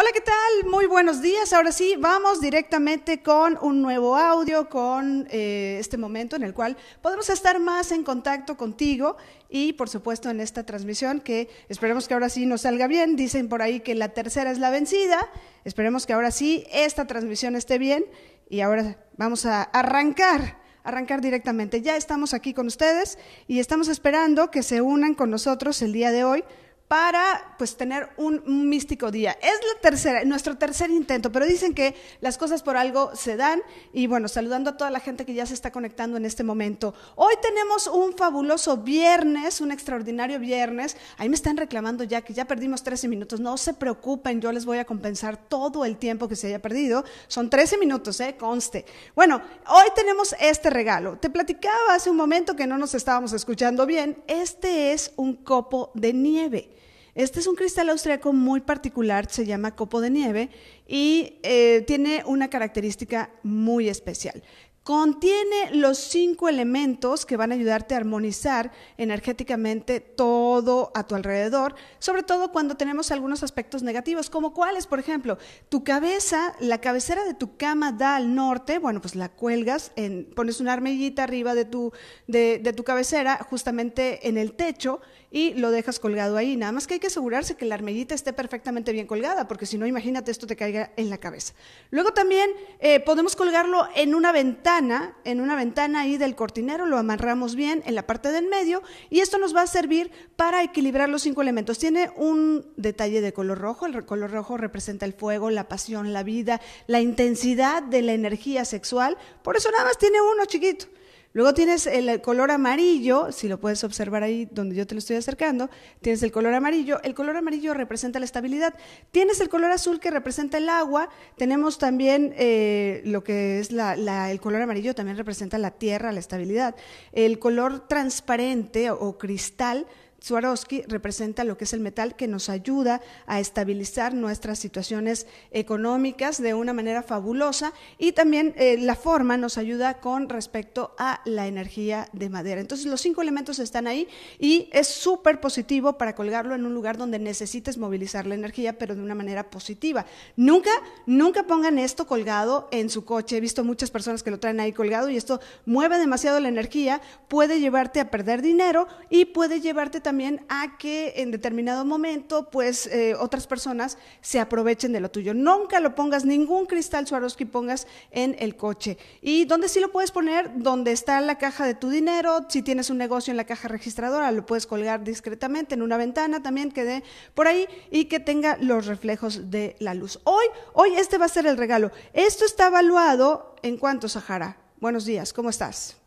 Hola, ¿qué tal? Muy buenos días. Ahora sí, vamos directamente con un nuevo audio, con eh, este momento en el cual podemos estar más en contacto contigo y, por supuesto, en esta transmisión que esperemos que ahora sí nos salga bien. Dicen por ahí que la tercera es la vencida. Esperemos que ahora sí esta transmisión esté bien y ahora vamos a arrancar arrancar directamente. Ya estamos aquí con ustedes y estamos esperando que se unan con nosotros el día de hoy para pues tener un, místico día. Es la tercera, nuestro tercer intento, pero dicen que las cosas por algo se dan y bueno, saludando a toda la gente que ya se está conectando en este momento. Hoy tenemos un fabuloso viernes, un extraordinario viernes. Ahí me están reclamando ya que ya perdimos 13 minutos. No se preocupen, yo les voy a compensar todo el tiempo que se haya perdido. Son 13 minutos, eh, conste. Bueno, hoy tenemos este regalo. Te platicaba hace un momento que no nos estábamos escuchando bien. Este es un copo de nieve. Este es un cristal austriaco muy particular, se llama copo de nieve y eh, tiene una característica muy especial. Contiene los cinco elementos que van a ayudarte a armonizar energéticamente todo a tu alrededor, sobre todo cuando tenemos algunos aspectos negativos, como cuáles, por ejemplo, tu cabeza, la cabecera de tu cama da al norte, bueno, pues la cuelgas, pones una armillita arriba de tu, de, tu cabecera, justamente en el techo, y lo dejas colgado ahí. Nada más que hay que asegurarse que la armillita esté perfectamente bien colgada, porque si no, imagínate esto te caiga en la cabeza. Luego también eh, podemos colgarlo en una ventana en una ventana ahí del cortinero, lo amarramos bien en la parte del medio y esto nos va a servir para equilibrar los cinco elementos. Tiene un detalle de color rojo, el color rojo representa el fuego, la pasión, la vida, la intensidad de la energía sexual, por eso nada más tiene uno chiquito. Luego tienes el color amarillo, si lo puedes observar ahí donde yo te lo estoy acercando, tienes el color amarillo, el color amarillo representa la estabilidad, tienes el color azul que representa el agua, tenemos también eh, lo que es el color amarillo también representa la tierra, la estabilidad, el color transparente o cristal Swarovski representa lo que es el metal que nos ayuda a estabilizar nuestras situaciones económicas de una manera fabulosa y también eh, la forma nos ayuda con respecto a la energía de madera. Entonces los cinco elementos están ahí y es súper positivo para colgarlo en un lugar donde necesites movilizar la energía, pero de una manera positiva. Nunca, nunca pongan esto colgado en su coche. He visto muchas personas que lo traen ahí colgado y esto mueve demasiado la energía, puede llevarte a perder dinero y puede llevarte también también a que en determinado momento, pues, eh, otras personas se aprovechen de lo tuyo. Nunca lo pongas, ningún cristal Swarovski pongas en el coche. ¿Y dónde sí lo puedes poner? Donde está la caja de tu dinero, si tienes un negocio en la caja registradora, lo puedes colgar discretamente en una ventana también quede por ahí y que tenga los reflejos de la luz. Hoy, hoy este va a ser el regalo. Esto está evaluado en cuanto, Sahara. Buenos días, ¿cómo estás?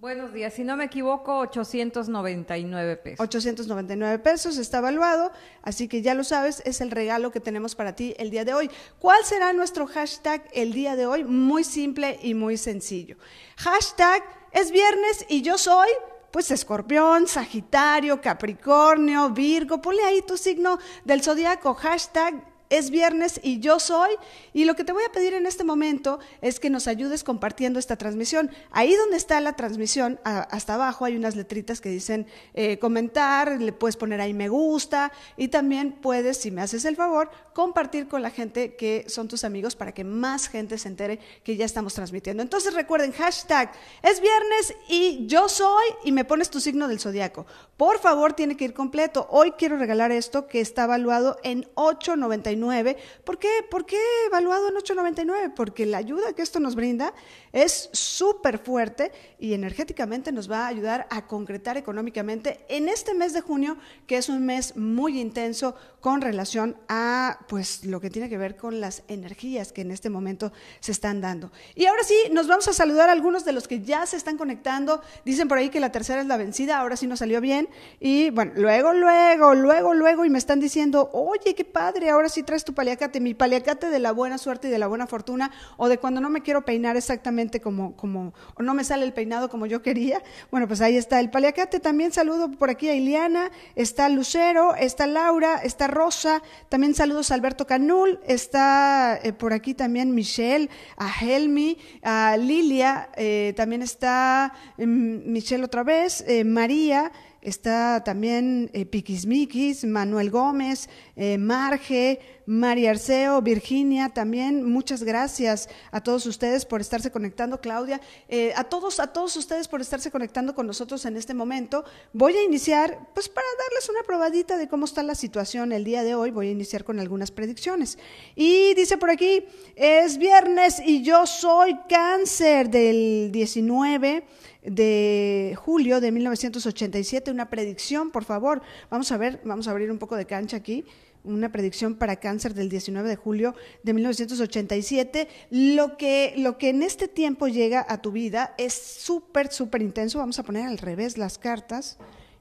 Buenos días, si no me equivoco, 899 pesos. 899 pesos está evaluado, así que ya lo sabes, es el regalo que tenemos para ti el día de hoy. ¿Cuál será nuestro hashtag el día de hoy? Muy simple y muy sencillo. Hashtag es viernes y yo soy pues escorpión, sagitario, capricornio, virgo, ponle ahí tu signo del zodiaco, hashtag es viernes y yo soy. Y lo que te voy a pedir en este momento es que nos ayudes compartiendo esta transmisión. Ahí donde está la transmisión, hasta abajo hay unas letritas que dicen eh, comentar, le puedes poner ahí me gusta y también puedes, si me haces el favor, compartir con la gente que son tus amigos para que más gente se entere que ya estamos transmitiendo. Entonces recuerden, hashtag, es viernes y yo soy y me pones tu signo del zodiaco. Por favor, tiene que ir completo. Hoy quiero regalar esto que está evaluado en 8.99. ¿Por qué? ¿Por qué valuado en 8.99? Porque la ayuda que esto nos brinda es súper fuerte y energéticamente nos va a ayudar a concretar económicamente en este mes de junio, que es un mes muy intenso con relación a pues lo que tiene que ver con las energías que en este momento se están dando. Y ahora sí, nos vamos a saludar a algunos de los que ya se están conectando. Dicen por ahí que la tercera es la vencida, ahora sí nos salió bien. Y bueno, luego, luego, luego, luego, y me están diciendo, oye, qué padre, ahora sí traes tu paliacate, mi paliacate de la buena suerte y de la buena fortuna, o de cuando no me quiero peinar exactamente como, como, o no me sale el peinado como yo quería. Bueno, pues ahí está el paliacate. También saludo por aquí a Iliana, está Lucero, está Laura, está Rosa, también saludos a Alberto Canul, está eh, por aquí también Michelle, a Helmi, a Lilia, eh, también está em, Michelle otra vez, eh, María, está también Piquismiquis, Manuel Gómez, Marge, María Arceo, Virginia, también muchas gracias a todos ustedes por estarse conectando, Claudia, eh, a todos, a todos ustedes por estarse conectando con nosotros en este momento. Voy a iniciar, pues para darles una probadita de cómo está la situación el día de hoy, voy a iniciar con algunas predicciones. Y dice por aquí, es viernes y yo soy cáncer del 19 de julio de 1987, una predicción, por favor. Vamos a ver, vamos a abrir un poco de cancha aquí una predicción para cáncer del 19 de julio de 1987. Lo que, lo que en este tiempo llega a tu vida es súper, súper intenso. Vamos a poner al revés las cartas.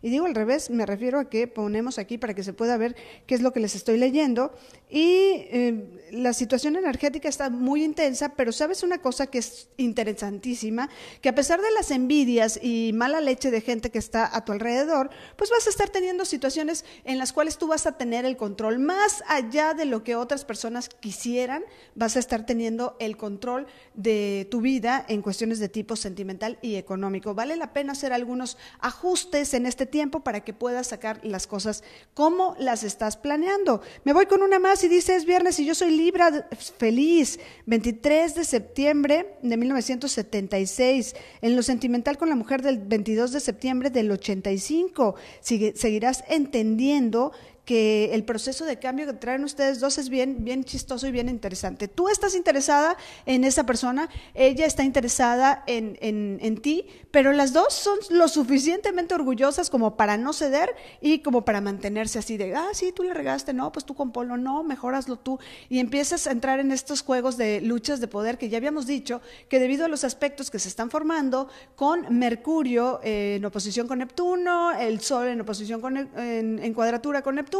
Y digo al revés, me refiero a que ponemos aquí para que se pueda ver qué es lo que les estoy leyendo. Y eh, la situación energética está muy intensa, pero sabes una cosa que es interesantísima, que a pesar de las envidias y mala leche de gente que está a tu alrededor, pues vas a estar teniendo situaciones en las cuales tú vas a tener el control. Más allá de lo que otras personas quisieran, vas a estar teniendo el control de tu vida en cuestiones de tipo sentimental y económico. Vale la pena hacer algunos ajustes en este tipo para que puedas sacar las cosas como las estás planeando. Me voy con una más y dice, es viernes y yo soy Libra feliz, 23 de septiembre de 1976, en lo sentimental con la mujer del 22 de septiembre del 85. Sigue, seguirás entendiendo que el proceso de cambio que traen ustedes dos es bien, bien chistoso y bien interesante. Tú estás interesada en esa persona, ella está interesada en, ti, pero las dos son lo suficientemente orgullosas como para no ceder y como para mantenerse así de, ah, sí, tú le regaste, no, pues tú con Polo, no, mejor tú. Y empiezas a entrar en estos juegos de luchas de poder que ya habíamos dicho, que debido a los aspectos que se están formando con Mercurio eh, en oposición con Neptuno, el Sol en oposición con, en, en cuadratura con Neptuno,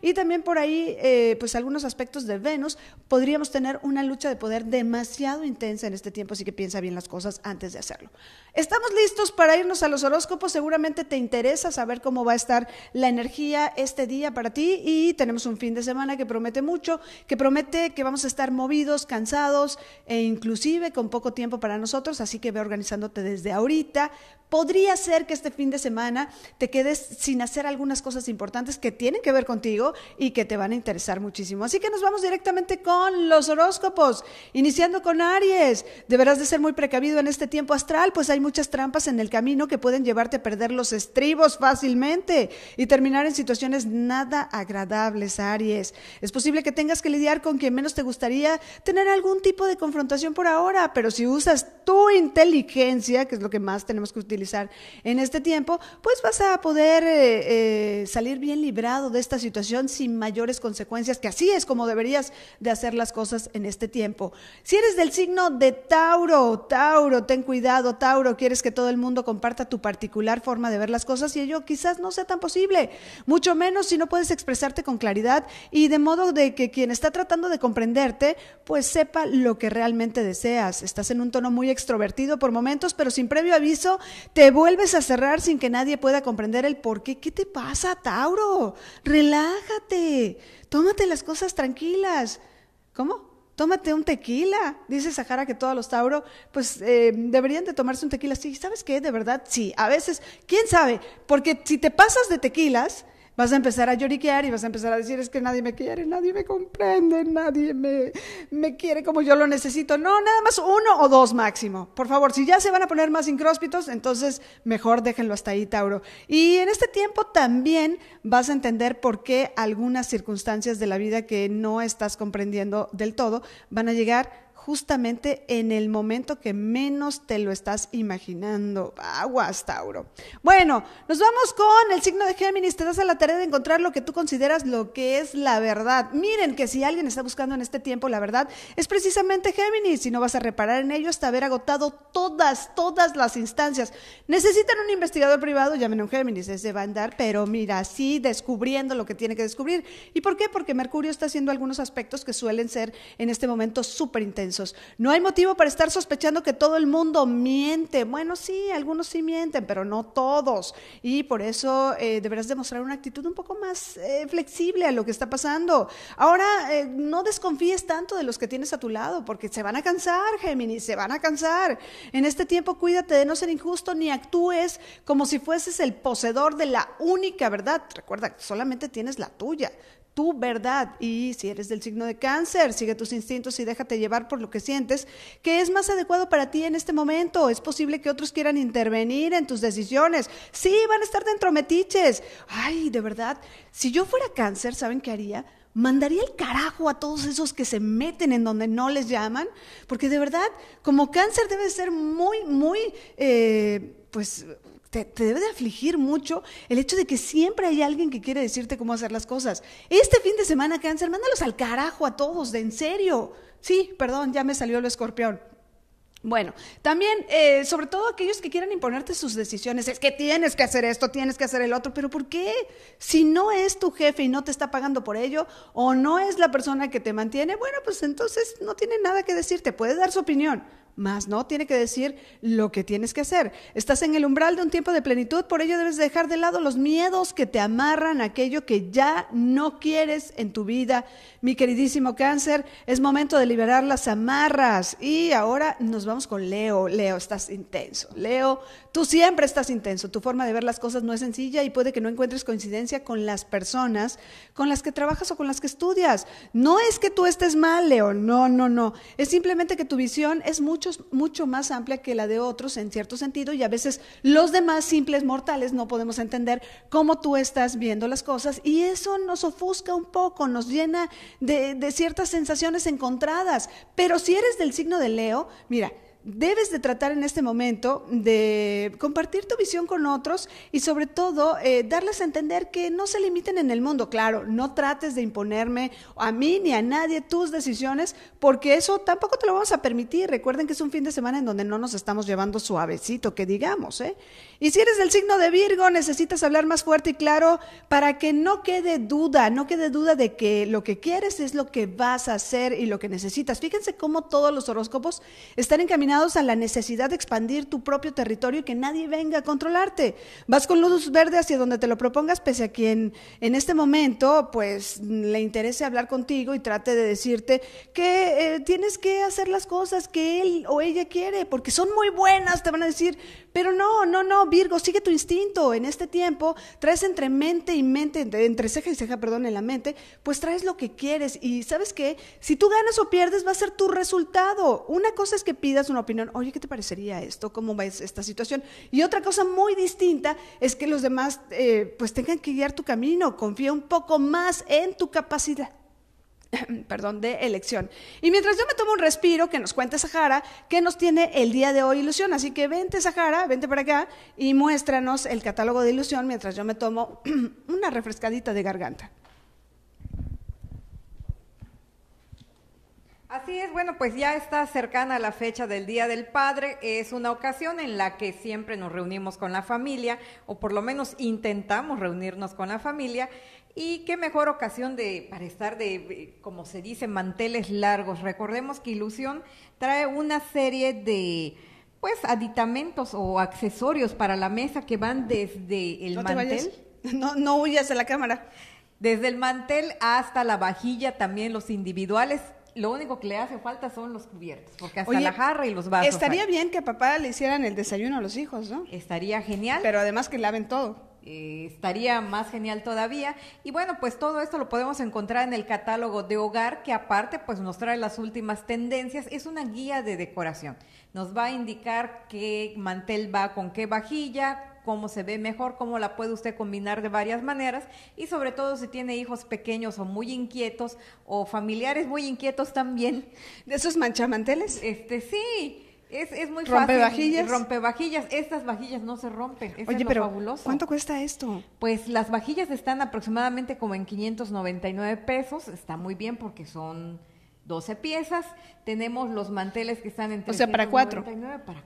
y también por ahí, eh, pues algunos aspectos de Venus, podríamos tener una lucha de poder demasiado intensa en este tiempo, así que piensa bien las cosas antes de hacerlo. Estamos listos para irnos a los horóscopos, seguramente te interesa saber cómo va a estar la energía este día para ti y tenemos un fin de semana que promete mucho, que promete que vamos a estar movidos, cansados e inclusive con poco tiempo para nosotros, así que ve organizándote desde ahorita. Podría ser que este fin de semana te quedes sin hacer algunas cosas importantes que tienen que ver contigo y que te van a interesar muchísimo. Así que nos vamos directamente con los horóscopos, iniciando con Aries. Deberás de ser muy precavido en este tiempo astral, pues hay muchas trampas en el camino que pueden llevarte a perder los estribos fácilmente y terminar en situaciones nada agradables, Aries. Es posible que tengas que lidiar con quien menos te gustaría tener algún tipo de confrontación por ahora, pero si usas tu inteligencia, que es lo que más tenemos que utilizar en este tiempo, pues vas a poder eh, eh, salir bien librado de esta situación sin mayores consecuencias, que así es como deberías de hacer las cosas en este tiempo. Si eres del signo de Tauro, Tauro, ten cuidado, Tauro, quieres que todo el mundo comparta tu particular forma de ver las cosas y ello quizás no sea tan posible, mucho menos si no puedes expresarte con claridad y de modo de que quien está tratando de comprenderte, pues sepa lo que realmente deseas. Estás en un tono muy extrovertido por momentos, pero sin previo aviso te vuelves a cerrar sin que nadie pueda comprender el por qué. ¿Qué te pasa, Tauro? relájate, tómate las cosas tranquilas. ¿Cómo? Tómate un tequila. Dice Sahara que todos los Tauro, pues eh, deberían de tomarse un tequila. Sí, ¿sabes qué? De verdad, sí. A veces, quién sabe, porque si te pasas de tequilas, vas a empezar a lloriquear y vas a empezar a decir, es que nadie me quiere, nadie me comprende, nadie me, me quiere como yo lo necesito. No, nada más uno o dos máximo. Por favor, si ya se van a poner más incróspitos, entonces mejor déjenlo hasta ahí, Tauro. Y en este tiempo también vas a entender por qué algunas circunstancias de la vida que no estás comprendiendo del todo van a llegar justamente en el momento que menos te lo estás imaginando. Aguas, Tauro. Bueno, nos vamos con el signo de Géminis. Te das a la tarea de encontrar lo que tú consideras lo que es la verdad. Miren que si alguien está buscando en este tiempo la verdad, es precisamente Géminis y no vas a reparar en ello hasta haber agotado todas, todas las instancias. Necesitan un investigador privado, llamen a un Géminis, ese va a andar, pero mira, sí descubriendo lo que tiene que descubrir. ¿Y por qué? Porque Mercurio está haciendo algunos aspectos que suelen ser en este momento súper intensos no hay motivo para estar sospechando que todo el mundo miente. Bueno, sí, algunos sí mienten, pero no todos. Y por eso eh, deberás demostrar una actitud un poco más eh, flexible a lo que está pasando. Ahora, eh, no desconfíes tanto de los que tienes a tu lado, porque se van a cansar, Géminis, se van a cansar. En este tiempo, cuídate de no ser injusto ni actúes como si fueses el poseedor de la única verdad. Recuerda, solamente tienes la tuya. Tú, verdad. Y si eres del signo de cáncer, sigue tus instintos y déjate llevar por lo que sientes, ¿qué es más adecuado para ti en este momento. Es posible que otros quieran intervenir en tus decisiones. Sí, van a estar dentro metiches. Ay, de verdad, si yo fuera cáncer, ¿saben qué haría? mandaría el carajo a todos esos que se meten en donde no les llaman, porque de verdad, como cáncer debe ser muy, muy, eh, pues te, debe de afligir mucho el hecho de que siempre hay alguien que quiere decirte cómo hacer las cosas. Este fin de semana, cáncer, mándalos al carajo a todos, de en serio. Sí, perdón, ya me salió el escorpión. Bueno, también, eh, sobre todo aquellos que quieran imponerte sus decisiones, es que tienes que hacer esto, tienes que hacer el otro, pero ¿por qué? Si no es tu jefe y no te está pagando por ello, o no es la persona que te mantiene, bueno, pues entonces no tiene nada que decirte, puede dar su opinión, más no tiene que decir lo que tienes que hacer. Estás en el umbral de un tiempo de plenitud, por ello debes dejar de lado los miedos que te amarran a aquello que ya no quieres en tu vida. Mi queridísimo cáncer, es momento de liberar las amarras. Y ahora nos vamos con Leo. Leo, estás intenso. Leo, Tú siempre estás intenso, tu forma de ver las cosas no es sencilla y puede que no encuentres coincidencia con las personas con las que trabajas o con las que estudias. No es que tú estés mal, Leo, no, no, no. Es simplemente que tu visión es mucho, mucho más amplia que la de otros en cierto sentido y a veces los demás simples mortales no podemos entender cómo tú estás viendo las cosas y eso nos ofusca un poco, nos llena de, de ciertas sensaciones encontradas. Pero si eres del signo de Leo, mira, debes de tratar en este momento de compartir tu visión con otros y sobre todo eh, darles a entender que no se limiten en el mundo. Claro, no trates de imponerme a mí ni a nadie tus decisiones porque eso tampoco te lo vamos a permitir. Recuerden que es un fin de semana en donde no nos estamos llevando suavecito, que digamos. ¿eh? Y si eres del signo de Virgo, necesitas hablar más fuerte y claro para que no quede duda, no quede duda de que lo que quieres es lo que vas a hacer y lo que necesitas. Fíjense cómo todos los horóscopos están encaminados a la necesidad de expandir tu propio territorio y que nadie venga a controlarte. Vas con luz verde hacia donde te lo propongas, pese a quien en este momento pues le interese hablar contigo y trate de decirte que eh, tienes que hacer las cosas que él o ella quiere, porque son muy buenas, te van a decir, pero no, no, no, Virgo, sigue tu instinto. En este tiempo traes entre mente y mente, entre, ceja y ceja, perdón, en la mente, pues traes lo que quieres. Y sabes qué, si tú ganas o pierdes, va a ser tu resultado. Una cosa es que pidas una opinión, oye, ¿qué te parecería esto? ¿Cómo va esta situación? Y otra cosa muy distinta es que los demás eh, pues tengan que guiar tu camino. Confía un poco más en tu capacidad. perdón, de elección. Y mientras yo me tomo un respiro, que nos cuente Sahara, ¿qué nos tiene el día de hoy ilusión. Así que vente, Sahara, vente para acá y muéstranos el catálogo de ilusión mientras yo me tomo una refrescadita de garganta. Así es, bueno, pues ya está cercana la fecha del Día del Padre. Es una ocasión en la que siempre nos reunimos con la familia, o por lo menos intentamos reunirnos con la familia, y qué mejor ocasión de, para estar de, eh, como se dice, manteles largos. Recordemos que Ilusión trae una serie de pues aditamentos o accesorios para la mesa que van desde el mantel. No, no huyas de la cámara. Desde el mantel hasta la vajilla, también los individuales lo único que le hace falta son los cubiertos, porque hasta la jarra y los vasos. Estaría bien que a papá le hicieran el desayuno a los hijos, ¿no? Estaría genial. Pero además que laven todo. Eh, estaría más genial todavía. Y bueno, pues todo esto lo podemos encontrar en el catálogo de hogar, que aparte pues nos trae las últimas tendencias. Es una guía de decoración. Nos va a indicar qué mantel va con qué vajilla, cómo se ve mejor, cómo la puede usted combinar de varias maneras y sobre todo si tiene hijos pequeños o muy inquietos o familiares muy inquietos también. ¿De esos manchamanteles? Este sí, es, muy rompe fácil. rompe vajillas Estas vajillas no se rompen. Oye, pero ¿cuánto cuesta esto? Pues las vajillas están aproximadamente como en 599 pesos. Está muy bien porque son 12 piezas. Tenemos los manteles que están en O sea, para cuatro.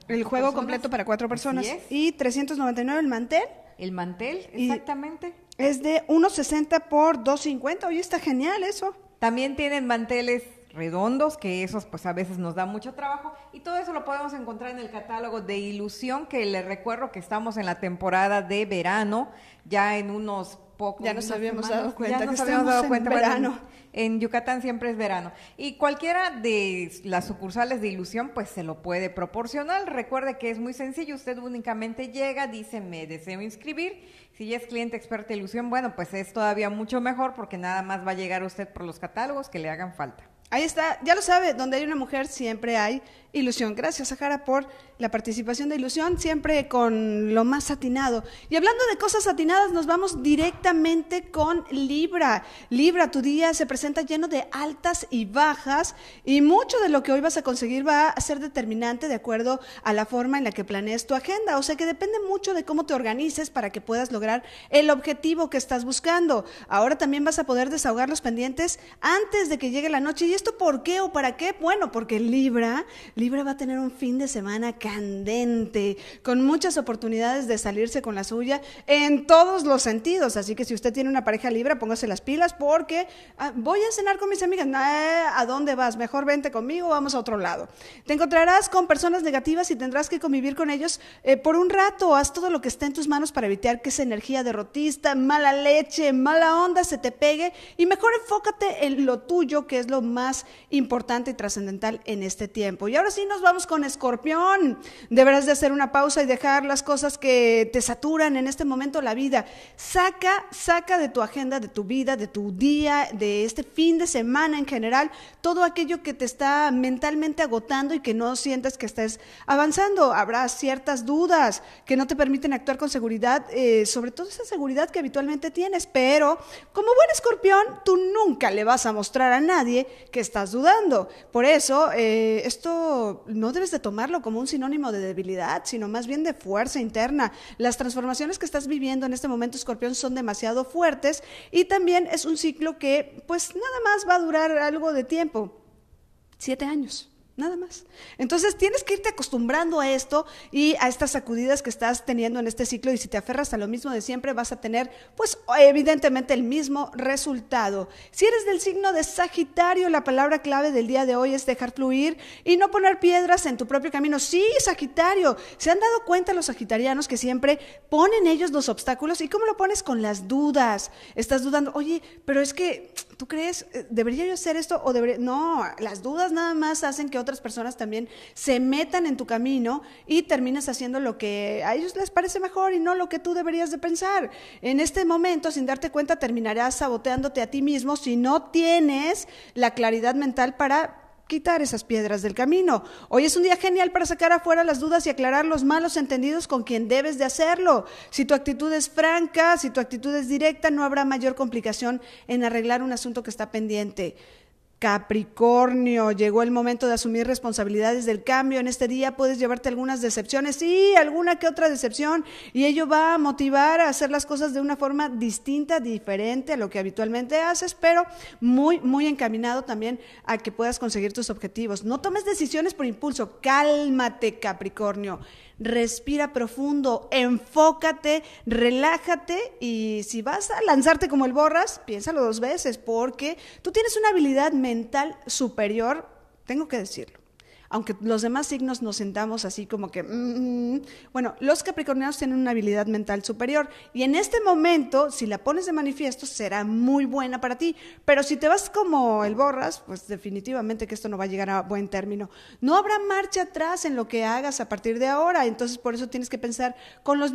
el juego completo para cuatro personas. Y 399 el mantel. El mantel, exactamente. es de 1.60 por 2.50. Oye, está genial eso. También tienen manteles redondos, que esos pues a veces nos da mucho trabajo. Y todo eso lo podemos encontrar en el catálogo de Ilusión, que le recuerdo que estamos en la temporada de verano, ya en unos pocos... Ya nos habíamos dado cuenta en verano. En, Yucatán siempre es verano. Y cualquiera de las sucursales de Ilusión pues se lo puede proporcionar. Recuerde que es muy sencillo, usted únicamente llega, dice me deseo inscribir si ya es cliente experta ilusión, bueno, pues es todavía mucho mejor porque nada más va a llegar usted por los catálogos que le hagan falta. Ahí está, ya lo sabe, donde hay una mujer siempre hay Ilusión. Gracias, Sahara, por la participación de Ilusión, siempre con lo más atinado. Y hablando de cosas atinadas, nos vamos directamente con Libra. Libra, tu día se presenta lleno de altas y bajas, y mucho de lo que hoy vas a conseguir va a ser determinante de acuerdo a la forma en la que planees tu agenda. O sea que depende mucho de cómo te organices para que puedas lograr el objetivo que estás buscando. Ahora también vas a poder desahogar los pendientes antes de que llegue la noche. ¿Y esto por qué o para qué? Bueno, porque Libra, Libra Libra va a tener un fin de semana candente, con muchas oportunidades de salirse con la suya en todos los sentidos. Así que si usted tiene una pareja Libra, póngase las pilas porque ah, voy a cenar con mis amigas. ¿A dónde vas? Mejor vente conmigo, vamos a otro lado. Te encontrarás con personas negativas y tendrás que convivir con ellos eh, por un rato. Haz todo lo que esté en tus manos para evitar que esa energía derrotista, mala leche, mala onda se te pegue y mejor enfócate en lo tuyo, que es lo más importante y trascendental en este tiempo. Y ahora Así nos vamos con escorpión. Deberás de hacer una pausa y dejar las cosas que te saturan en este momento la vida. Saca, saca de tu agenda, de tu vida, de tu día, de este fin de semana en general, todo aquello que te está mentalmente agotando y que no sientes que estés avanzando. Habrá ciertas dudas que no te permiten actuar con seguridad, eh, sobre todo esa seguridad que habitualmente tienes, pero como buen escorpión, tú nunca le vas a mostrar a nadie que estás dudando. Por eso, eh, esto no debes de tomarlo como un sinónimo de debilidad, sino más bien de fuerza interna. Las transformaciones que estás viviendo en este momento, escorpión, son demasiado fuertes y también es un ciclo que pues nada más va a durar algo de tiempo, siete años. Nada más. Entonces tienes que irte acostumbrando a esto y a estas sacudidas que estás teniendo en este ciclo y si te aferras a lo mismo de siempre vas a tener pues evidentemente el mismo resultado. Si eres del signo de Sagitario, la palabra clave del día de hoy es dejar fluir y no poner piedras en tu propio camino. Sí, Sagitario, se han dado cuenta los sagitarianos que siempre ponen ellos los obstáculos y cómo lo pones con las dudas. Estás dudando, oye, pero es que ¿tú crees, eh, debería yo hacer esto o debería? No, las dudas nada más hacen que otras personas también se metan en tu camino y terminas haciendo lo que a ellos les parece mejor y no lo que tú deberías de pensar. En este momento, sin darte cuenta, terminarás saboteándote a ti mismo si no tienes la claridad mental para quitar esas piedras del camino. Hoy es un día genial para sacar afuera las dudas y aclarar los malos entendidos con quien debes de hacerlo. Si tu actitud es franca, si tu actitud es directa, no habrá mayor complicación en arreglar un asunto que está pendiente. Capricornio, llegó el momento de asumir responsabilidades del cambio. En este día puedes llevarte algunas decepciones, sí, alguna que otra decepción, y ello va a motivar a hacer las cosas de una forma distinta, diferente a lo que habitualmente haces, pero muy, muy encaminado también a que puedas conseguir tus objetivos. No tomes decisiones por impulso, cálmate, Capricornio respira profundo, enfócate, relájate y si vas a lanzarte como el borras, piénsalo dos veces porque tú tienes una habilidad mental superior, tengo que decirlo aunque los demás signos nos sentamos así como que, mm, mm, mm". bueno, los Capricornianos tienen una habilidad mental superior y en este momento, si la pones de manifiesto, será muy buena para ti, pero si te vas como el borras, pues definitivamente que esto no va a llegar a buen término. No habrá marcha atrás en lo que hagas a partir de ahora, entonces por eso tienes que pensar con los,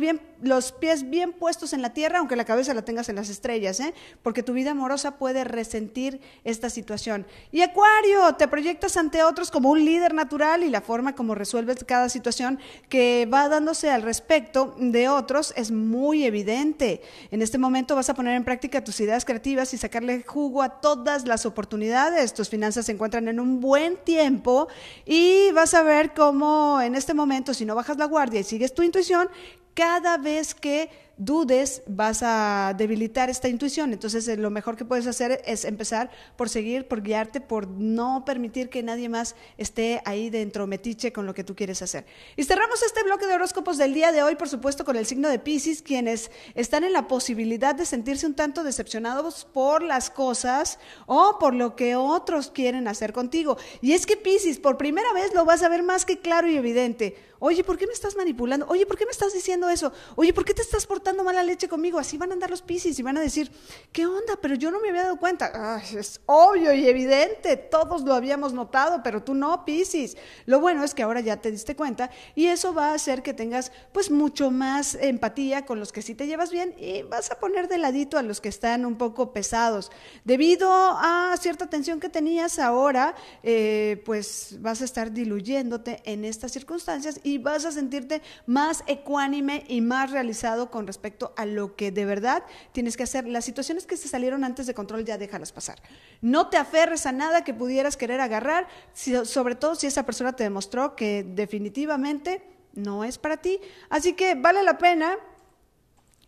pies bien puestos en la tierra, aunque la cabeza la tengas en las estrellas, ¿eh? porque tu vida amorosa puede resentir esta situación. Y Acuario, te proyectas ante otros como un líder natural natural y la forma como resuelves cada situación que va dándose al respecto de otros es muy evidente. En este momento vas a poner en práctica tus ideas creativas y sacarle jugo a todas las oportunidades. Tus finanzas se encuentran en un buen tiempo y vas a ver cómo en este momento, si no bajas la guardia y sigues tu intuición, cada vez que dudes vas a debilitar esta intuición. Entonces eh, lo mejor que puedes hacer es empezar por seguir, por guiarte, por no permitir que nadie más esté ahí dentro metiche con lo que tú quieres hacer. Y cerramos este bloque de horóscopos del día de hoy, por supuesto, con el signo de Pisces, quienes están en la posibilidad de sentirse un tanto decepcionados por las cosas o por lo que otros quieren hacer contigo. Y es que Pisces, por primera vez lo vas a ver más que claro y evidente oye, ¿por qué me estás manipulando? Oye, ¿por qué me estás diciendo eso? Oye, ¿por qué te estás portando mala leche conmigo? Así van a andar los piscis y van a decir, ¿qué onda? Pero yo no me había dado cuenta. es obvio y evidente, todos lo habíamos notado, pero tú no, piscis. Lo bueno es que ahora ya te diste cuenta y eso va a hacer que tengas pues mucho más empatía con los que sí te llevas bien y vas a poner de ladito a los que están un poco pesados. Debido a cierta tensión que tenías ahora, eh, pues vas a estar diluyéndote en estas circunstancias y vas a sentirte más ecuánime y más realizado con respecto a lo que de verdad tienes que hacer. Las situaciones que se salieron antes de control ya déjalas pasar. No te aferres a nada que pudieras querer agarrar, sobre todo si esa persona te demostró que definitivamente no es para ti. Así que vale la pena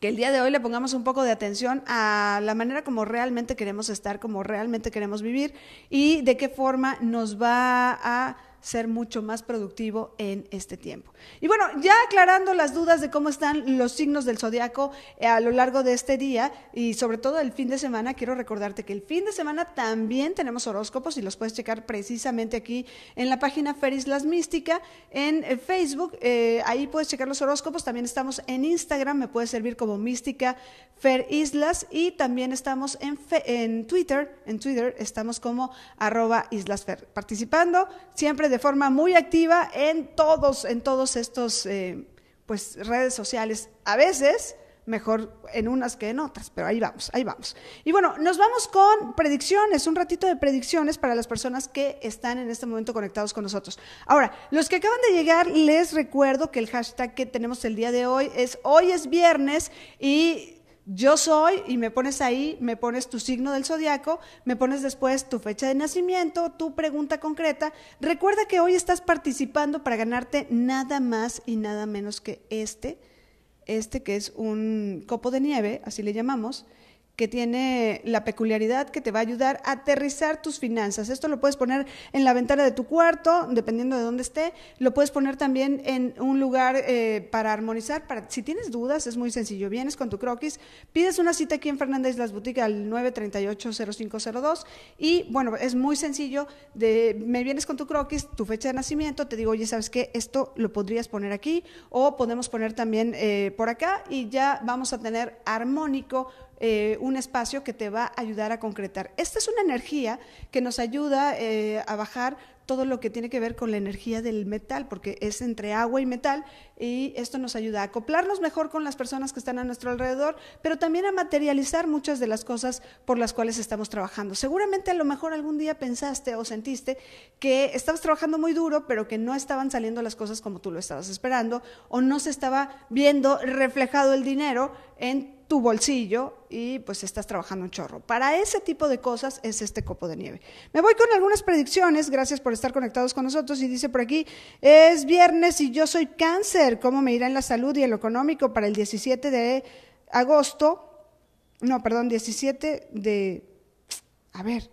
que el día de hoy le pongamos un poco de atención a la manera como realmente queremos estar, como realmente queremos vivir y de qué forma nos va a ser mucho más productivo en este tiempo. Y bueno, ya aclarando las dudas de cómo están los signos del zodiaco eh, a lo largo de este día y sobre todo el fin de semana, quiero recordarte que el fin de semana también tenemos horóscopos y los puedes checar precisamente aquí en la página Fer Islas Mística, en eh, Facebook, eh, ahí puedes checar los horóscopos, también estamos en Instagram, me puede servir como Mística Fer Islas y también estamos en, en Twitter, en Twitter estamos como arroba Islas Fer. Participando siempre de forma muy activa en todos, en todos estos eh, pues, redes sociales. A veces mejor en unas que en otras, pero ahí vamos, ahí vamos. Y bueno, nos vamos con predicciones, un ratito de predicciones para las personas que están en este momento conectados con nosotros. Ahora, los que acaban de llegar, les recuerdo que el hashtag que tenemos el día de hoy es hoy es viernes y yo soy y me pones ahí, me pones tu signo del zodiaco, me pones después tu fecha de nacimiento, tu pregunta concreta. Recuerda que hoy estás participando para ganarte nada más y nada menos que este, este que es un copo de nieve, así le llamamos, que tiene la peculiaridad que te va a ayudar a aterrizar tus finanzas. Esto lo puedes poner en la ventana de tu cuarto, dependiendo de dónde esté. Lo puedes poner también en un lugar eh, para armonizar. si tienes dudas, es muy sencillo. Vienes con tu croquis, pides una cita aquí en Fernández Las Boutiques al 938-0502 y, bueno, es muy sencillo. De, me vienes con tu croquis, tu fecha de nacimiento, te digo, oye, ¿sabes qué? Esto lo podrías poner aquí o podemos poner también eh, por acá y ya vamos a tener armónico eh, un espacio que te va a ayudar a concretar. Esta es una energía que nos ayuda eh, a bajar todo lo que tiene que ver con la energía del metal, porque es entre agua y metal, y esto nos ayuda a acoplarnos mejor con las personas que están a nuestro alrededor, pero también a materializar muchas de las cosas por las cuales estamos trabajando. Seguramente a lo mejor algún día pensaste o sentiste que estabas trabajando muy duro, pero que no estaban saliendo las cosas como tú lo estabas esperando, o no se estaba viendo reflejado el dinero en tu bolsillo y pues estás trabajando un chorro. Para ese tipo de cosas es este copo de nieve. Me voy con algunas predicciones, gracias por estar conectados con nosotros y dice por aquí, es viernes y yo soy cáncer, ¿cómo me irá en la salud y en lo económico para el 17 de agosto? No, perdón, 17 de... A ver.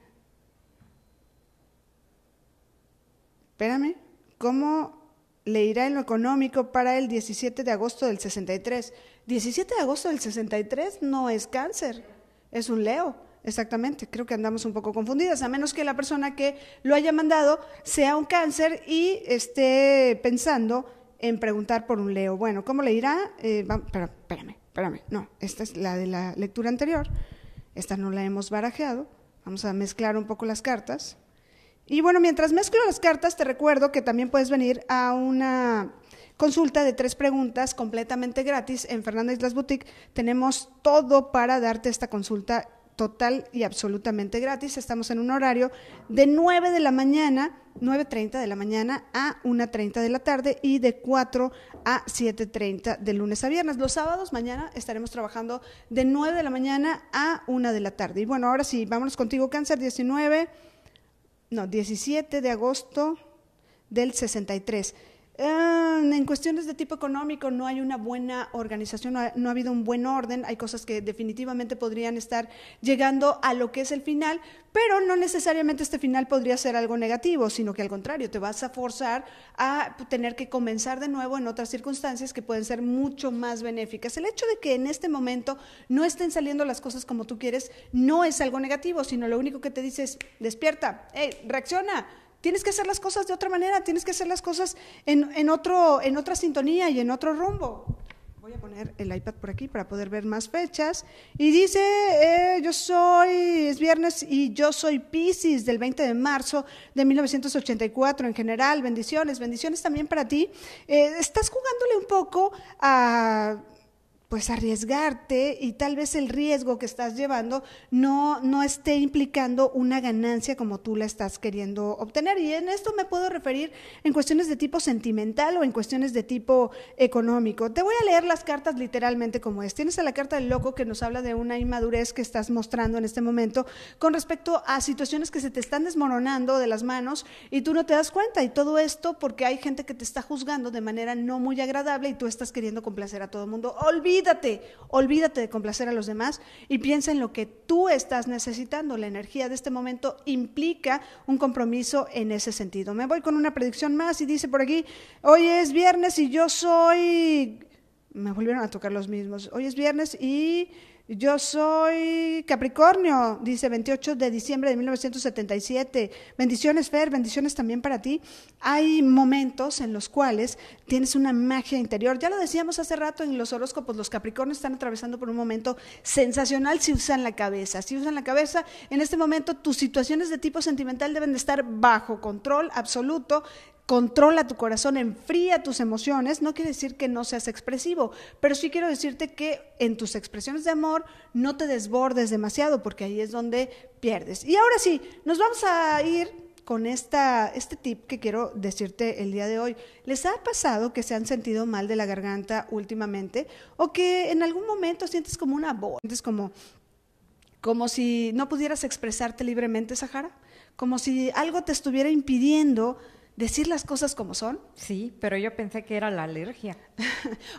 Espérame, ¿cómo le irá en lo económico para el 17 de agosto del 63. 17 de agosto del 63 no es cáncer, es un Leo. Exactamente, creo que andamos un poco confundidas, a menos que la persona que lo haya mandado sea un cáncer y esté pensando en preguntar por un Leo. Bueno, ¿cómo le irá? Eh, espérame, No, esta es la de la lectura anterior. Esta no la hemos barajeado. Vamos a mezclar un poco las cartas. Y bueno, mientras mezclo las cartas, te recuerdo que también puedes venir a una consulta de tres preguntas completamente gratis en Fernanda Islas Boutique. Tenemos todo para darte esta consulta total y absolutamente gratis. Estamos en un horario de 9 de la mañana, 9.30 de la mañana a 1.30 de la tarde y de 4 a 7.30 de lunes a viernes. Los sábados mañana estaremos trabajando de 9 de la mañana a 1 de la tarde. Y bueno, ahora sí, vámonos contigo, Cáncer 19 no, 17 de agosto del 63. Ah, en cuestiones de tipo económico no hay una buena organización, no ha, habido un buen orden, hay cosas que definitivamente podrían estar llegando a lo que es el final, pero no necesariamente este final podría ser algo negativo, sino que al contrario, te vas a forzar a tener que comenzar de nuevo en otras circunstancias que pueden ser mucho más benéficas. El hecho de que en este momento no estén saliendo las cosas como tú quieres no es algo negativo, sino lo único que te dice es, despierta, reacciona Tienes que hacer las cosas de otra manera, tienes que hacer las cosas en, otro, en otra sintonía y en otro rumbo. Voy a poner el iPad por aquí para poder ver más fechas. Y dice, eh, yo soy, es viernes y yo soy Pisces del 20 de marzo de 1984 en general. Bendiciones, bendiciones también para ti. Eh, estás jugándole un poco a pues arriesgarte y tal vez el riesgo que estás llevando no, no esté implicando una ganancia como tú la estás queriendo obtener. Y en esto me puedo referir en cuestiones de tipo sentimental o en cuestiones de tipo económico. Te voy a leer las cartas literalmente como es. Tienes a la carta del loco que nos habla de una inmadurez que estás mostrando en este momento con respecto a situaciones que se te están desmoronando de las manos y tú no te das cuenta. Y todo esto porque hay gente que te está juzgando de manera no muy agradable y tú estás queriendo complacer a todo el mundo. Olvida olvídate, olvídate de complacer a los demás y piensa en lo que tú estás necesitando. La energía de este momento implica un compromiso en ese sentido. Me voy con una predicción más y dice por aquí, hoy es viernes y yo soy... Me volvieron a tocar los mismos. Hoy es viernes y yo soy Capricornio, dice 28 de diciembre de 1977. Bendiciones, Fer, bendiciones también para ti. Hay momentos en los cuales tienes una magia interior. Ya lo decíamos hace rato en los horóscopos, los Capricornios están atravesando por un momento sensacional si usan la cabeza. Si usan la cabeza, en este momento tus situaciones de tipo sentimental deben de estar bajo control absoluto controla tu corazón, enfría tus emociones, no quiere decir que no seas expresivo, pero sí quiero decirte que en tus expresiones de amor no te desbordes demasiado, porque ahí es donde pierdes. Y ahora sí, nos vamos a ir con esta, este tip que quiero decirte el día de hoy. ¿Les ha pasado que se han sentido mal de la garganta últimamente o que en algún momento sientes como una voz, sientes como, como si no pudieras expresarte libremente, Sahara? Como si algo te estuviera impidiendo decir las cosas como son. Sí, pero yo pensé que era la alergia.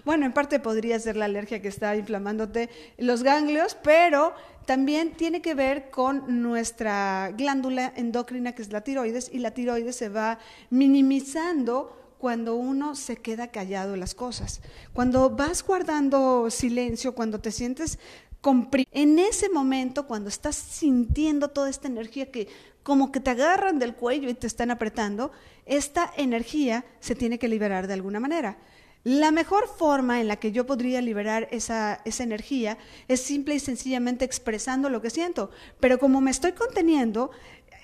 bueno, en parte podría ser la alergia que está inflamándote los ganglios, pero también tiene que ver con nuestra glándula endocrina que es la tiroides y la tiroides se va minimizando cuando uno se queda callado las cosas. Cuando vas guardando silencio, cuando te sientes en ese momento, cuando estás sintiendo toda esta energía que como que te agarran del cuello y te están apretando, esta energía se tiene que liberar de alguna manera. La mejor forma en la que yo podría liberar esa, energía es simple y sencillamente expresando lo que siento. Pero como me estoy conteniendo,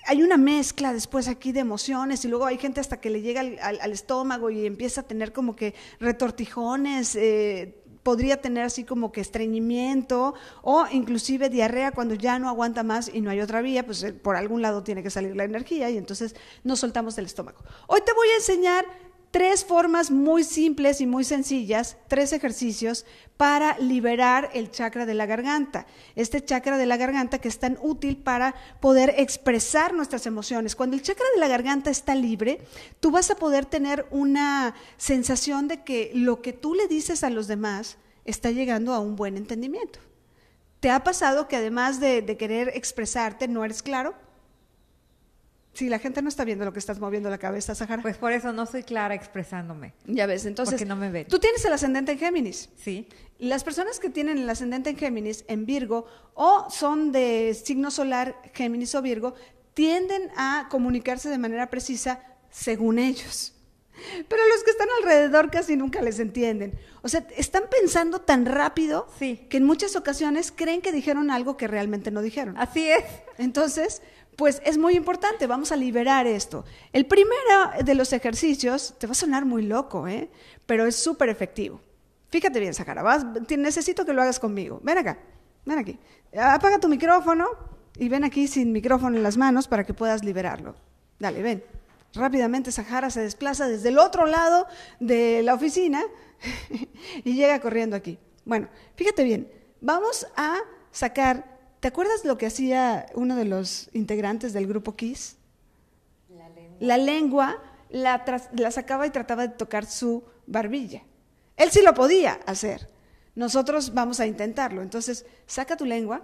hay una mezcla después aquí de emociones y luego hay gente hasta que le llega al, estómago y empieza a tener como que retortijones, eh, podría tener así como que estreñimiento o inclusive diarrea cuando ya no aguanta más y no hay otra vía, pues eh, por algún lado tiene que salir la energía y entonces nos soltamos del estómago. Hoy te voy a enseñar tres formas muy simples y muy sencillas, tres ejercicios para liberar el chakra de la garganta. Este chakra de la garganta que es tan útil para poder expresar nuestras emociones. Cuando el chakra de la garganta está libre, tú vas a poder tener una sensación de que lo que tú le dices a los demás está llegando a un buen entendimiento. ¿Te ha pasado que además de, querer expresarte no eres claro? Sí, la gente no está viendo lo que estás moviendo la cabeza, Sahara. Pues por eso no soy clara expresándome. Ya ves, entonces. Porque no me ven. Tú tienes el ascendente en Géminis. Sí. Las personas que tienen el ascendente en Géminis, en Virgo, o son de signo solar Géminis o Virgo, tienden a comunicarse de manera precisa según ellos. Pero los que están alrededor casi nunca les entienden. O sea, están pensando tan rápido sí. que en muchas ocasiones creen que dijeron algo que realmente no dijeron. Así es. Entonces, pues es muy importante, vamos a liberar esto. El primero de los ejercicios, te va a sonar muy loco, ¿eh? pero es súper efectivo. Fíjate bien, Sahara, necesito que lo hagas conmigo. Ven acá, ven aquí. Apaga tu micrófono y ven aquí sin micrófono en las manos para que puedas liberarlo. Dale, ven. Rápidamente Sahara se desplaza desde el otro lado de la oficina y llega corriendo aquí. Bueno, fíjate bien, vamos a sacar ¿Te acuerdas lo que hacía uno de los integrantes del grupo Kiss? La lengua la, lengua, la, sacaba y trataba de tocar su barbilla. Él sí lo podía hacer. Nosotros vamos a intentarlo. Entonces, saca tu lengua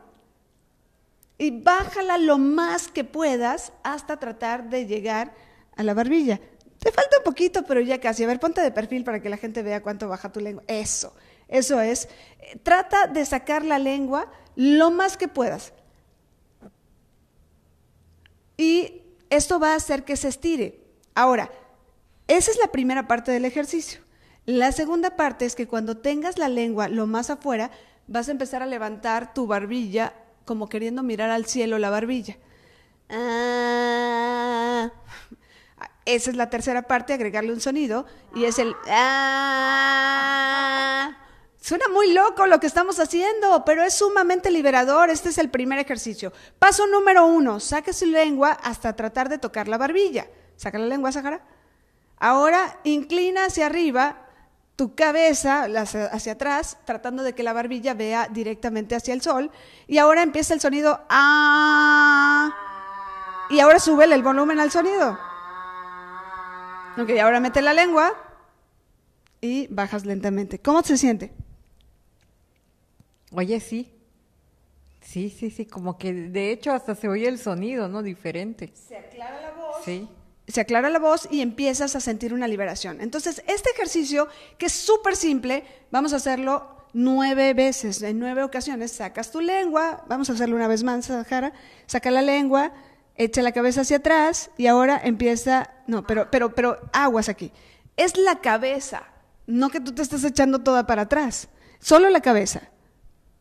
y bájala lo más que puedas hasta tratar de llegar a la barbilla. Te falta un poquito, pero ya casi. A ver, ponte de perfil para que la gente vea cuánto baja tu lengua. Eso. Eso es, trata de sacar la lengua lo más que puedas. Y esto va a hacer que se estire. Ahora, esa es la primera parte del ejercicio. La segunda parte es que cuando tengas la lengua lo más afuera, vas a empezar a levantar tu barbilla como queriendo mirar al cielo la barbilla. Ah. Esa es la tercera parte, agregarle un sonido, y es el... Ah. Suena muy loco lo que estamos haciendo, pero es sumamente liberador. Este es el primer ejercicio. Paso número uno, saque su lengua hasta tratar de tocar la barbilla. Saca la lengua, Sahara. Ahora inclina hacia arriba tu cabeza hacia atrás, tratando de que la barbilla vea directamente hacia el sol. Y ahora empieza el sonido ah, Y ahora sube el volumen al sonido. Ok, ahora mete la lengua y bajas lentamente. ¿Cómo se siente? Oye, sí. Sí, sí, sí, como que de hecho hasta se oye el sonido, ¿no? Diferente. Se aclara la voz. Sí se aclara la voz y empiezas a sentir una liberación. Entonces, este ejercicio, que es súper simple, vamos a hacerlo nueve veces, en nueve ocasiones. Sacas tu lengua, vamos a hacerlo una vez más, Sahara, saca la lengua, echa la cabeza hacia atrás y ahora empieza, no, pero, pero, pero aguas aquí. Es la cabeza, no que tú te estés echando toda para atrás, solo la cabeza.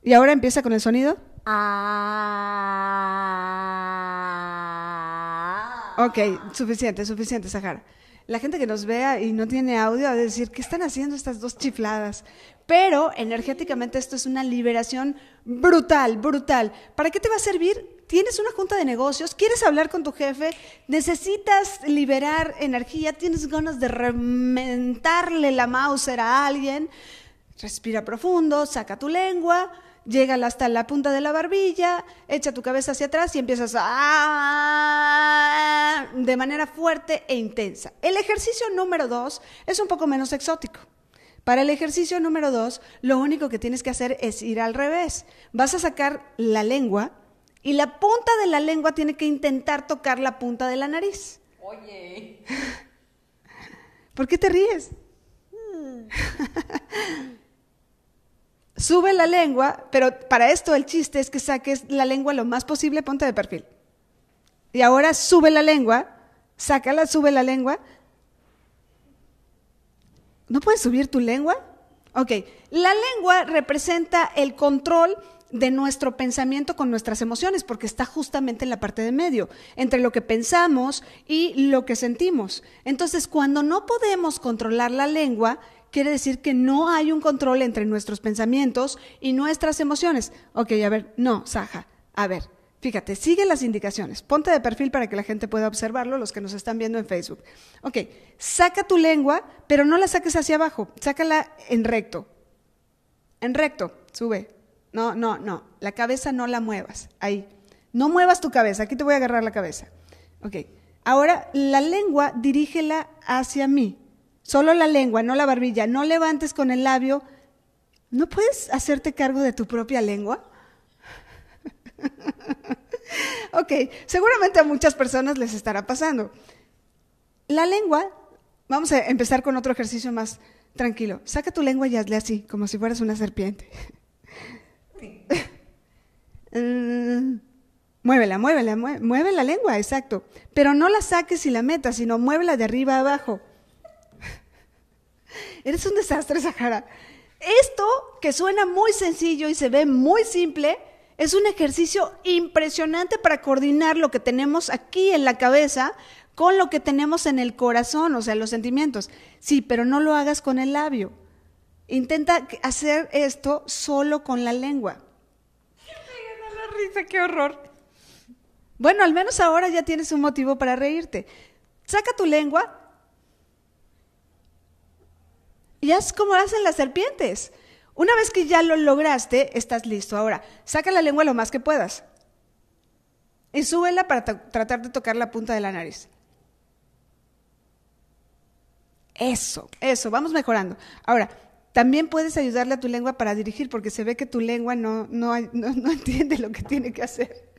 ¿Y ahora empieza con el sonido? Ah. Ok, suficiente, suficiente, Sahara. La gente que nos vea y no tiene audio va a decir, ¿qué están haciendo estas dos chifladas? Pero energéticamente esto es una liberación brutal, brutal. ¿Para qué te va a servir? Tienes una junta de negocios, quieres hablar con tu jefe, necesitas liberar energía, tienes ganas de reventarle la Mauser a alguien. Respira profundo, saca tu lengua llega hasta la punta de la barbilla, echa tu cabeza hacia atrás y empiezas a... de manera fuerte e intensa. El ejercicio número dos es un poco menos exótico. Para el ejercicio número dos, lo único que tienes que hacer es ir al revés. Vas a sacar la lengua y la punta de la lengua tiene que intentar tocar la punta de la nariz. Oye. ¿Por qué te ríes? Hmm. Sube la lengua, pero para esto el chiste es que saques la lengua lo más posible, ponte de perfil. Y ahora sube la lengua, sácala, sube la lengua. ¿No puedes subir tu lengua? Ok, la lengua representa el control de nuestro pensamiento con nuestras emociones, porque está justamente en la parte de medio, entre lo que pensamos y lo que sentimos. Entonces, cuando no podemos controlar la lengua, quiere decir que no hay un control entre nuestros pensamientos y nuestras emociones. Ok, a ver, no, Saja, a ver, Fíjate, sigue las indicaciones. Ponte de perfil para que la gente pueda observarlo, los que nos están viendo en Facebook. Ok, saca tu lengua, pero no la saques hacia abajo, sácala en recto. En recto, sube. No, no, no. La cabeza no la muevas. Ahí. No muevas tu cabeza, aquí te voy a agarrar la cabeza. Ok, ahora la lengua dirígela hacia mí solo la lengua, no la barbilla, no levantes con el labio, ¿no puedes hacerte cargo de tu propia lengua? ok, seguramente a muchas personas les estará pasando. La lengua, vamos a empezar con otro ejercicio más tranquilo. Saca tu lengua y hazle así, como si fueras una serpiente. muévela, muévela, mueve, mueve la lengua, exacto. Pero no la saques y la metas, sino muévela de arriba a abajo. Eres un desastre, Sahara. Esto, que suena muy sencillo y se ve muy simple, es un ejercicio impresionante para coordinar lo que tenemos aquí en la cabeza con lo que tenemos en el corazón, o sea, los sentimientos. Sí, pero no lo hagas con el labio. Intenta hacer esto solo con la lengua. Me la risa, qué horror. Bueno, al menos ahora ya tienes un motivo para reírte. Saca tu lengua y es como hacen las serpientes. Una vez que ya lo lograste, estás listo. Ahora, saca la lengua lo más que puedas y súbela para tratar de tocar la punta de la nariz. Eso, eso, vamos mejorando. Ahora, también puedes ayudarle a tu lengua para dirigir, porque se ve que tu lengua no entiende lo que tiene que hacer.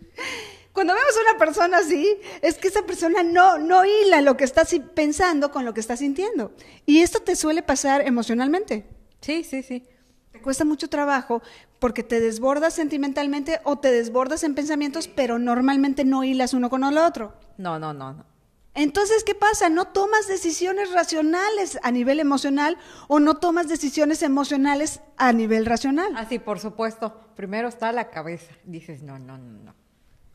Cuando vemos a una persona así, es que esa persona no, no hila lo que está pensando con lo que está sintiendo. Y esto te suele pasar emocionalmente. Sí, sí, sí. Te cuesta mucho trabajo porque te desbordas sentimentalmente o te desbordas en pensamientos, pero normalmente no hilas uno con el otro. No, no, no, no. Entonces, ¿qué pasa? No tomas decisiones racionales a nivel emocional o no tomas decisiones emocionales a nivel racional. Ah, sí, por supuesto. Primero está la cabeza. Dices, no, no, no, no.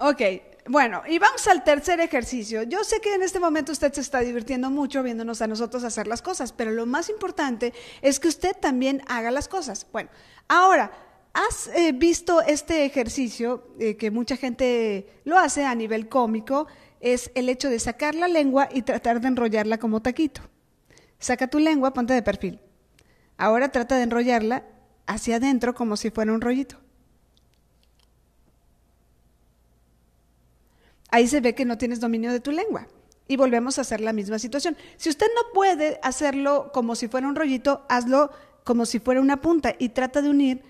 Ok, bueno, y vamos al tercer ejercicio. Yo sé que en este momento usted se está divirtiendo mucho viéndonos a nosotros hacer las cosas, pero lo más importante es que usted también haga las cosas. Bueno, ahora, ¿has eh, visto este ejercicio eh, que mucha gente lo hace a nivel cómico? Es el hecho de sacar la lengua y tratar de enrollarla como taquito. Saca tu lengua, ponte de perfil. Ahora trata de enrollarla hacia adentro como si fuera un rollito. ahí se ve que no tienes dominio de tu lengua. Y volvemos a hacer la misma situación. Si usted no puede hacerlo como si fuera un rollito, hazlo como si fuera una punta y trata de unir,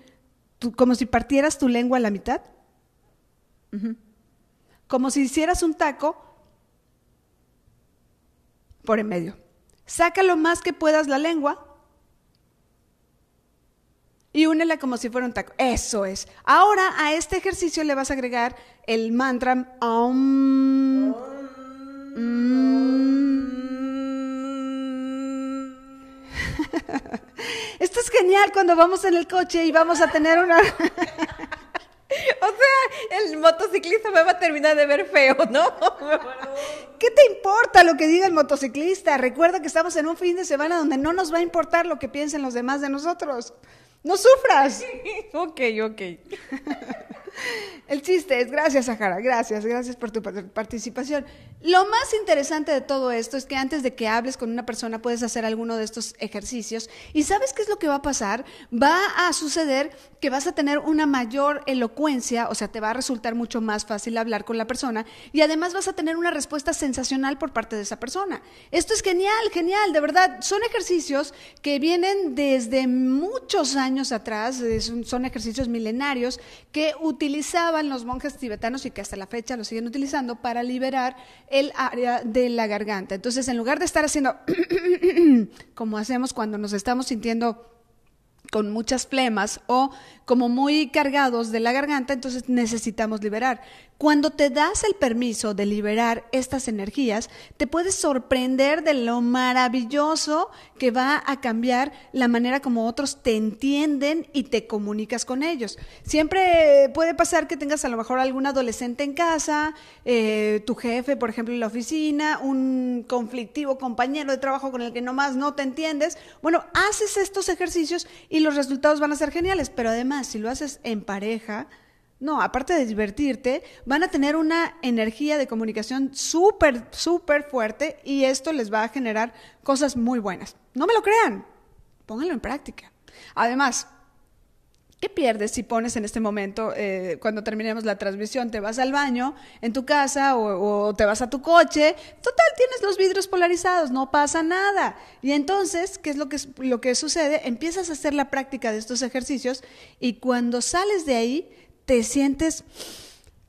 como si partieras tu lengua a la mitad. Como si hicieras un taco por en medio. Saca lo más que puedas la lengua y únela como si fuera un taco. Eso es. Ahora a este ejercicio le vas a agregar el mantra mm. Esto es genial cuando vamos en el coche y vamos a tener una... o sea, el motociclista me va a terminar de ver feo, ¿no? ¿Qué te importa lo que diga el motociclista? Recuerda que estamos en un fin de semana donde no nos va a importar lo que piensen los demás de nosotros no sufras. ok, ok. El chiste es, gracias Sahara, gracias, gracias por tu participación. Lo más interesante de todo esto es que antes de que hables con una persona puedes hacer alguno de estos ejercicios y sabes qué es lo que va a pasar. Va a suceder que vas a tener una mayor elocuencia, o sea, te va a resultar mucho más fácil hablar con la persona y además vas a tener una respuesta sensacional por parte de esa persona. Esto es genial, genial, de verdad. Son ejercicios que vienen desde muchos años años atrás, son ejercicios milenarios que utilizaban los monjes tibetanos y que hasta la fecha lo siguen utilizando para liberar el área de la garganta. Entonces, en lugar de estar haciendo como hacemos cuando nos estamos sintiendo con muchas flemas o como muy cargados de la garganta, entonces necesitamos liberar. Cuando te das el permiso de liberar estas energías, te puedes sorprender de lo maravilloso que va a cambiar la manera como otros te entienden y te comunicas con ellos. Siempre puede pasar que tengas a lo mejor algún adolescente en casa, eh, tu jefe, por ejemplo, en la oficina, un conflictivo compañero de trabajo con el que nomás no te entiendes. Bueno, haces estos ejercicios y los resultados van a ser geniales, pero además si lo haces en pareja, no, aparte de divertirte, van a tener una energía de comunicación súper, súper fuerte y esto les va a generar cosas muy buenas. No me lo crean, pónganlo en práctica. Además, ¿Qué pierdes si pones en este momento, eh, cuando terminemos la transmisión, te vas al baño en tu casa o, te vas a tu coche? Total, tienes los vidrios polarizados, no pasa nada. Y entonces, ¿qué es lo que, lo que sucede? Empiezas a hacer la práctica de estos ejercicios y cuando sales de ahí, te sientes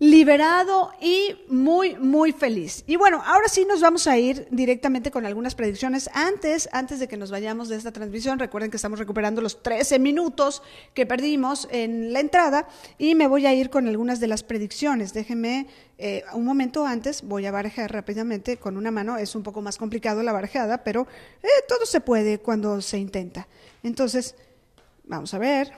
liberado y muy, muy feliz. Y bueno, ahora sí nos vamos a ir directamente con algunas predicciones. Antes, antes de que nos vayamos de esta transmisión, recuerden que estamos recuperando los 13 minutos que perdimos en la entrada y me voy a ir con algunas de las predicciones. Déjenme eh, un momento antes, voy a barajar rápidamente con una mano. Es un poco más complicado la barajada, pero eh, todo se puede cuando se intenta. Entonces, vamos a ver.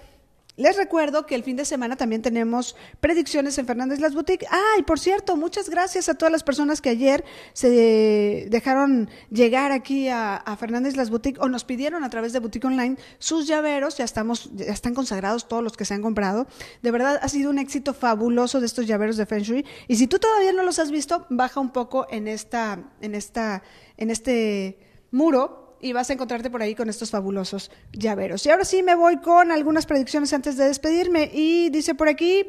Les recuerdo que el fin de semana también tenemos predicciones en Fernández Las Boutiques. Ah, y por cierto, muchas gracias a todas las personas que ayer se dejaron llegar aquí a, Fernández Las Boutiques o nos pidieron a través de Boutique Online sus llaveros. Ya, estamos, ya están consagrados todos los que se han comprado. De verdad, ha sido un éxito fabuloso de estos llaveros de Feng Y si tú todavía no los has visto, baja un poco en, esta, en, esta, en este muro y vas a encontrarte por ahí con estos fabulosos llaveros. Y ahora sí me voy con algunas predicciones antes de despedirme. Y dice por aquí,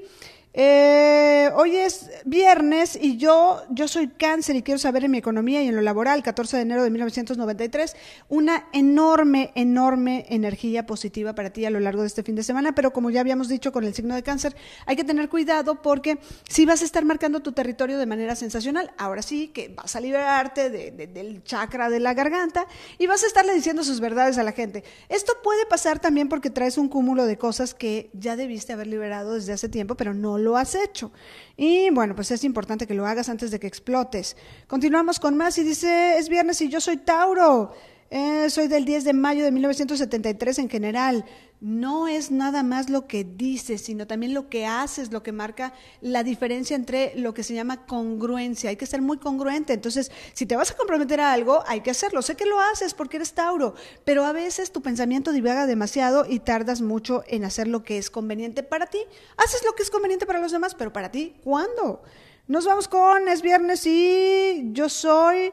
eh, hoy es viernes y yo, yo soy cáncer y quiero saber en mi economía y en lo laboral, 14 de enero de 1993, una enorme, enorme energía positiva para ti a lo largo de este fin de semana, pero como ya habíamos dicho con el signo de cáncer, hay que tener cuidado porque si vas a estar marcando tu territorio de manera sensacional, ahora sí que vas a liberarte del chakra de la garganta y vas a estarle diciendo sus verdades a la gente. Esto puede pasar también porque traes un cúmulo de cosas que ya debiste haber liberado desde hace tiempo, pero no lo lo has hecho. Y bueno, pues es importante que lo hagas antes de que explotes. Continuamos con más y dice, es viernes y yo soy Tauro. Eh, soy del 10 de mayo de 1973 en general. No es nada más lo que dices, sino también lo que haces, lo que marca la diferencia entre lo que se llama congruencia. Hay que ser muy congruente. Entonces, si te vas a comprometer a algo, hay que hacerlo. Sé que lo haces porque eres Tauro, pero a veces tu pensamiento divaga demasiado y tardas mucho en hacer lo que es conveniente para ti. Haces lo que es conveniente para los demás, pero para ti, ¿cuándo? Nos vamos con es viernes y yo soy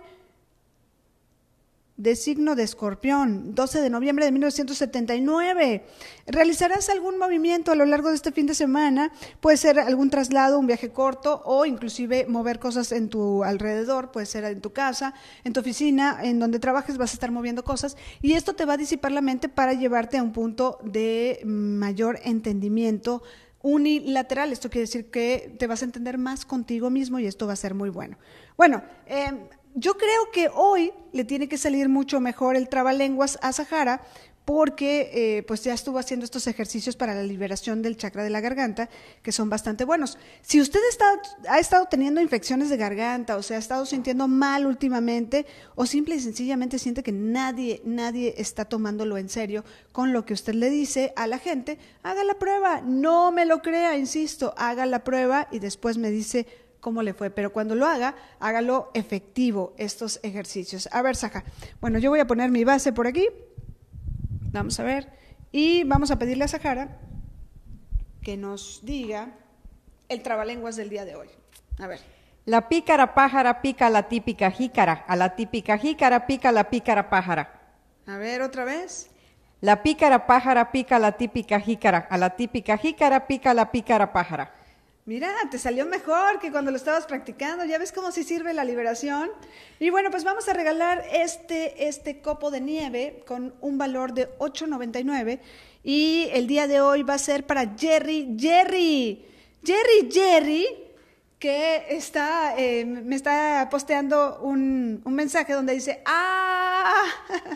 de signo de escorpión, 12 de noviembre de 1979. ¿Realizarás algún movimiento a lo largo de este fin de semana? Puede ser algún traslado, un viaje corto o inclusive mover cosas en tu alrededor, puede ser en tu casa, en tu oficina, en donde trabajes vas a estar moviendo cosas y esto te va a disipar la mente para llevarte a un punto de mayor entendimiento unilateral. Esto quiere decir que te vas a entender más contigo mismo y esto va a ser muy bueno. Bueno, em, yo creo que hoy le tiene que salir mucho mejor el trabalenguas a Sahara porque eh, pues ya estuvo haciendo estos ejercicios para la liberación del chakra de la garganta, que son bastante buenos. Si usted ha estado teniendo infecciones de garganta, o se ha estado sintiendo mal últimamente, o simple y sencillamente siente que nadie, nadie está tomándolo en serio con lo que usted le dice a la gente, haga la prueba, no me lo crea, insisto, haga la prueba y después me dice, cómo le fue, pero cuando lo haga, hágalo efectivo estos ejercicios. A ver, Saja. Bueno, yo voy a poner mi base por aquí. Vamos a ver. Y vamos a pedirle a Sajara que nos diga el trabalenguas del día de hoy. A ver. La pícara pájara pica la típica jícara. A la típica jícara pica la pícara pájara. A ver, otra vez. La pícara pájara pica la típica jícara. A la típica jícara pica la pícara pájara. Mira, te salió mejor que cuando lo estabas practicando. Ya ves cómo sí sirve la liberación. Y bueno, pues vamos a regalar este, este copo de nieve con un valor de 8.99. Y el día de hoy va a ser para Jerry, Jerry. Jerry, Jerry que está, eh, me está posteando un, mensaje donde dice, ¡ah!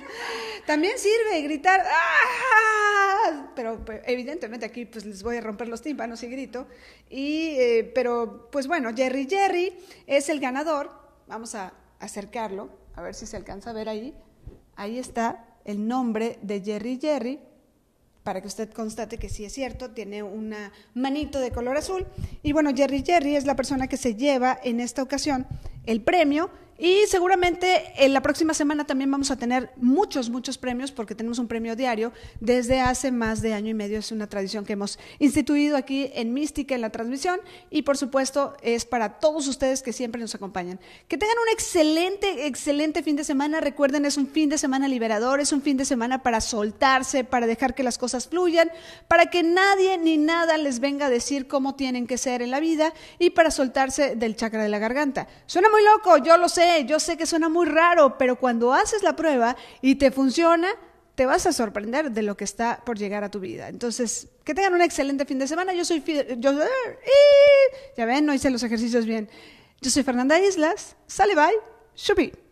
También sirve gritar, ¡ah! Pero, pues, evidentemente aquí pues les voy a romper los tímpanos y grito. Y, eh, pero pues bueno, Jerry Jerry es el ganador. Vamos a acercarlo, a ver si se alcanza a ver ahí. Ahí está el nombre de Jerry Jerry para que usted constate que sí es cierto, tiene una manito de color azul. Y bueno, Jerry Jerry es la persona que se lleva en esta ocasión el premio y seguramente en la próxima semana también vamos a tener muchos, muchos premios porque tenemos un premio diario desde hace más de año y medio. Es una tradición que hemos instituido aquí en Mística, en la transmisión y por supuesto es para todos ustedes que siempre nos acompañan. Que tengan un excelente, excelente fin de semana. Recuerden, es un fin de semana liberador, es un fin de semana para soltarse, para dejar que las cosas fluyan, para que nadie ni nada les venga a decir cómo tienen que ser en la vida y para soltarse del chakra de la garganta. Suena muy loco, yo lo sé yo sé que suena muy raro, pero cuando haces la prueba y te funciona, te vas a sorprender de lo que está por llegar a tu vida. Entonces, que tengan un excelente fin de semana. Yo soy... Yo, eh, ya ven, no hice los ejercicios bien. Yo soy Fernanda Islas. Sale, bye. Shupi.